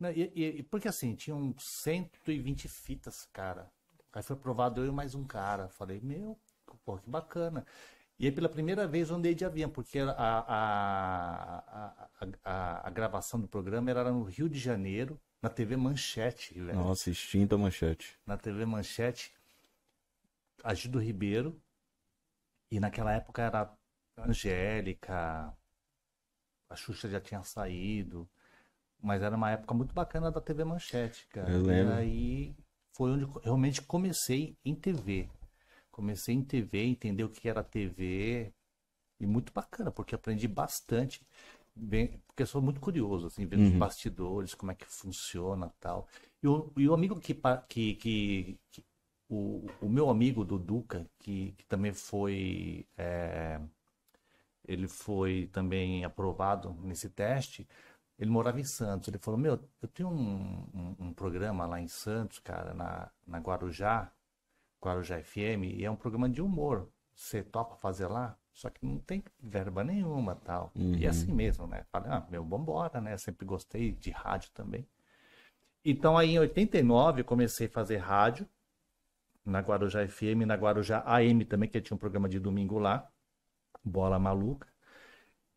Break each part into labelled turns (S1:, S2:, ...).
S1: Não, e, e, porque assim, tinham 120 fitas, cara. Aí foi aprovado eu e mais um cara. Falei, meu, pô, que bacana. E aí pela primeira vez eu andei de avião, porque a, a, a, a, gravação do programa era no Rio de Janeiro, na TV Manchete. Velho. Nossa, extinta Manchete. Na TV Manchete, Agido Ribeiro. E naquela época era Angélica, a Xuxa já tinha saído. Mas era uma época muito bacana da TV Manchete, cara. Eu lembro. E aí foi onde realmente comecei em TV. Comecei em TV, entender o que era TV. E muito bacana, porque aprendi bastante. Bem, porque eu sou muito curioso, assim, vendo uhum. os bastidores, como é que funciona tal. E o, e o amigo que, que, que, que o, o, meu amigo do Duca, que, que também foi. É, ele foi também aprovado nesse teste, ele morava em Santos. Ele falou: Meu, eu tenho um, um, um programa lá em Santos, cara, na, na Guarujá, Guarujá FM, e é um programa de humor. Você topa fazer lá? Só que não tem verba nenhuma tal. Uhum. E é assim mesmo, né? Falei, ah, meu, vambora, né? Sempre gostei de rádio também. Então aí em 89 eu comecei a fazer rádio na Guarujá FM, na Guarujá AM também, que tinha um programa de domingo lá, Bola Maluca.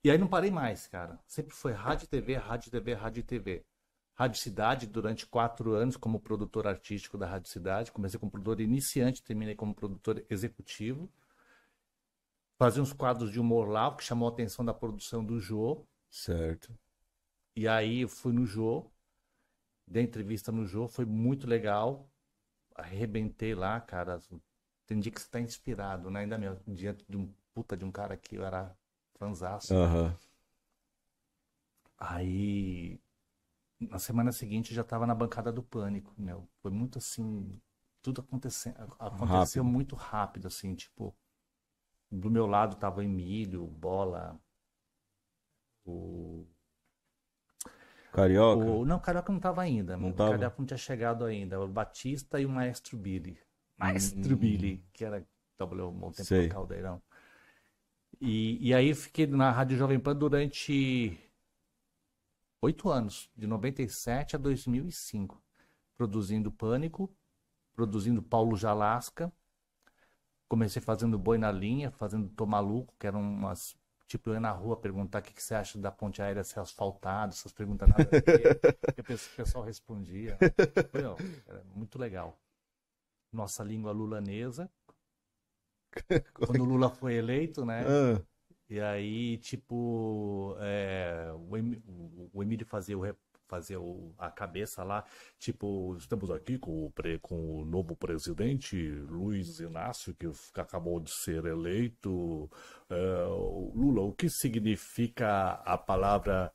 S1: E aí não parei mais, cara. Sempre foi rádio TV, rádio TV, rádio TV. Rádio Cidade durante quatro anos como produtor artístico da Rádio Cidade. Comecei como produtor iniciante, terminei como produtor executivo. Fazia uns quadros de humor lá, o que chamou a atenção da produção do Jô. Certo. E aí eu fui no Jô, dei entrevista no Jô, foi muito legal. Arrebentei lá, cara. Tem dia que você tá inspirado, né? Ainda mesmo, diante de um puta de um cara que eu era fanzaço. Uhum. Aí, na semana seguinte, já tava na bancada do pânico, né? Foi muito assim, tudo acontecendo, aconteceu rápido. muito rápido, assim, tipo, do meu lado tava Emílio, Bola, o... Carioca? O... Não, Carioca não tava ainda. Não tava. Carioca não tinha chegado ainda. O Batista e o Maestro Billy. Hum. Maestro hum. Billy, que era trabalhou um bom tempo Sei. no Caldeirão. E, e aí fiquei na Rádio Jovem Pan durante oito anos, de 97 a 2005, produzindo Pânico, produzindo Paulo Jalasca. Comecei fazendo Boi na Linha, fazendo Tô Maluco, que eram umas tipo, eu ia na rua perguntar o que, que, você acha da ponte aérea ser asfaltada, essas perguntas nada a ver. o pessoal respondia. Foi, ó, muito legal. Nossa língua lulanesa, quando o Lula foi eleito, né? Ah. E aí, tipo, é, o, o Emílio fazia, o, fazia o, a cabeça lá, tipo, estamos aqui com o, pre, com o novo presidente, Luiz Inácio, que acabou de ser eleito. É, Lula, o que significa a palavra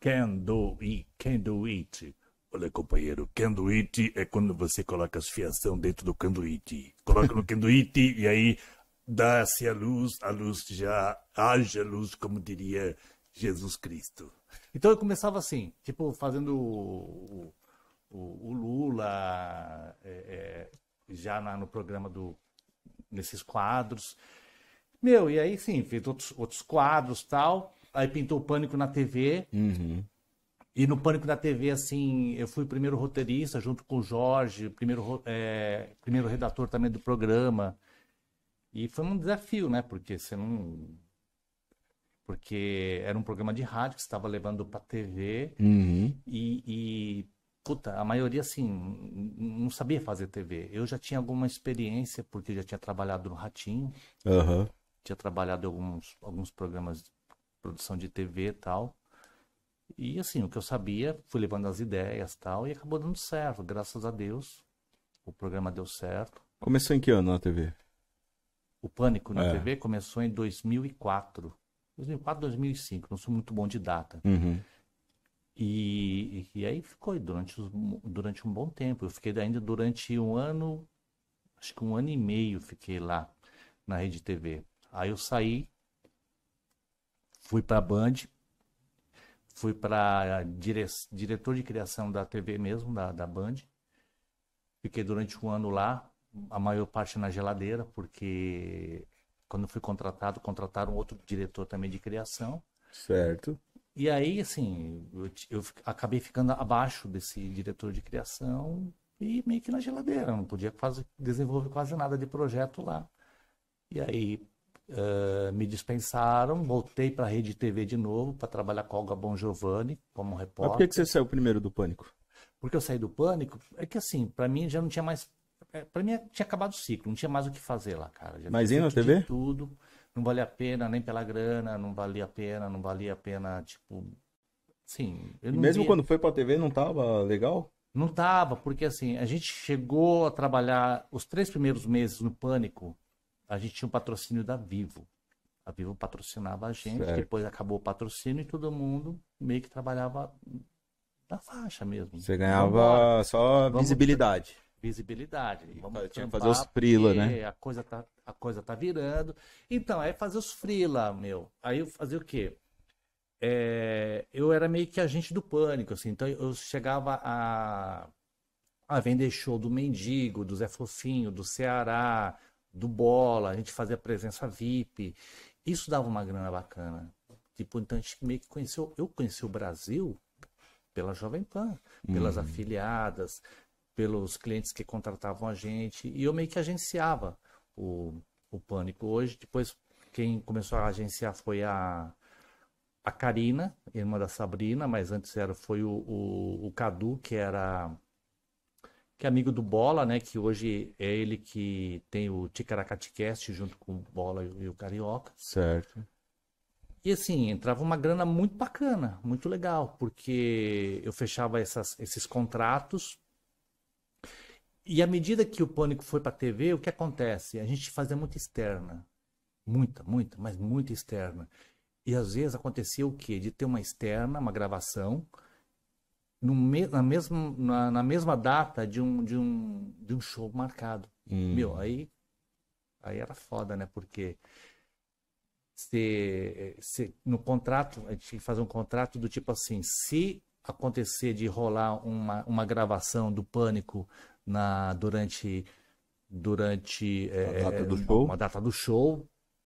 S1: can do, can do it? Olha, companheiro, canduíte é quando você coloca as fiação dentro do canduíte. Coloca no canduíte e aí dá-se a luz, a luz já haja luz, como diria Jesus Cristo. Então eu começava assim, tipo, fazendo o, o, o Lula é, é, já na, no programa do. nesses quadros. Meu, e aí sim, fez outros, outros quadros tal. Aí pintou o pânico na TV. Uhum. E no Pânico da TV, assim, eu fui o primeiro roteirista, junto com o Jorge, primeiro, é, primeiro redator também do programa. E foi um desafio, né? Porque você não. Porque era um programa de rádio que estava levando para TV. Uhum. E, e, puta, a maioria, assim, não sabia fazer TV. Eu já tinha alguma experiência, porque já tinha trabalhado no Ratinho. Uhum. Tinha trabalhado em alguns, alguns programas de produção de TV e tal. E assim, o que eu sabia, fui levando as ideias tal, e acabou dando certo, graças a Deus. O programa deu certo. Começou em que ano na TV? O Pânico na é. TV começou em 2004. 2004, 2005, não sou muito bom de data. Uhum. E, e, aí ficou durante, durante um bom tempo. Eu fiquei ainda durante um ano, acho que um ano e meio fiquei lá na Rede TV. Aí eu saí, fui para a Band, fui para dire, diretor de criação da TV mesmo, da, da Band. Fiquei durante um ano lá, a maior parte na geladeira, porque quando fui contratado, contrataram outro diretor também de criação. Certo. E aí, assim, eu, eu acabei ficando abaixo desse diretor de criação e meio que na geladeira, não podia fazer desenvolver quase nada de projeto lá. E aí Uh, me dispensaram, voltei para a Rede TV de novo para trabalhar com a Olga Bon Giovanni como repórter. Mas por que, que você saiu primeiro do Pânico? Porque eu saí do Pânico, é que assim, para mim já não tinha mais. É, para mim tinha acabado o ciclo, não tinha mais o que fazer lá, cara. Já Mas indo na TV? Tudo. Não valia a pena, nem pela grana, não valia a pena, não valia a pena, tipo. Sim. mesmo via... quando foi para a TV não tava legal? Não tava, porque assim, a gente chegou a trabalhar os três primeiros meses no Pânico a gente tinha um patrocínio da Vivo. A Vivo patrocinava a gente, certo. depois acabou o patrocínio e todo mundo meio que trabalhava na faixa mesmo. Você ganhava só Vamos visibilidade. Visibilidade. Vamos tinha que fazer os frila, né? A coisa, tá, a coisa tá virando. Então, aí fazer os frila, meu. Aí eu fazia o quê? É, eu era meio que agente do pânico, assim. Então eu chegava a, a vender show do Mendigo, do Zé Fofinho, do Ceará, do bola, a gente fazia presença VIP. Isso dava uma grana bacana. Tipo, então a gente meio que conheceu. Eu conheci o Brasil pela Jovem Pan, pelas hum. afiliadas, pelos clientes que contratavam a gente. E eu meio que agenciava o, o Pânico. Hoje, depois, quem começou a agenciar foi a. A Karina, irmã da Sabrina, mas antes era, foi o, o, o Cadu, que era que é amigo do Bola, né? Que hoje é ele que tem o Ticaracaticast junto com o Bola e o Carioca. Certo. E assim, entrava uma grana muito bacana, muito legal, porque eu fechava essas, esses contratos. E à medida que o Pânico foi para a TV, o que acontece? A gente fazia muita externa. Muita, muita, mas muita externa. E às vezes acontecia o quê? De ter uma externa, uma gravação, me, na, mesmo, na, na, mesma data de um, de um, de um show marcado. Hum. Meu, aí, aí era foda, né? Porque se, se no contrato, a gente tinha que fazer um contrato do tipo assim, se acontecer de rolar uma, uma gravação do pânico na durante durante a é, do é, show. uma data do show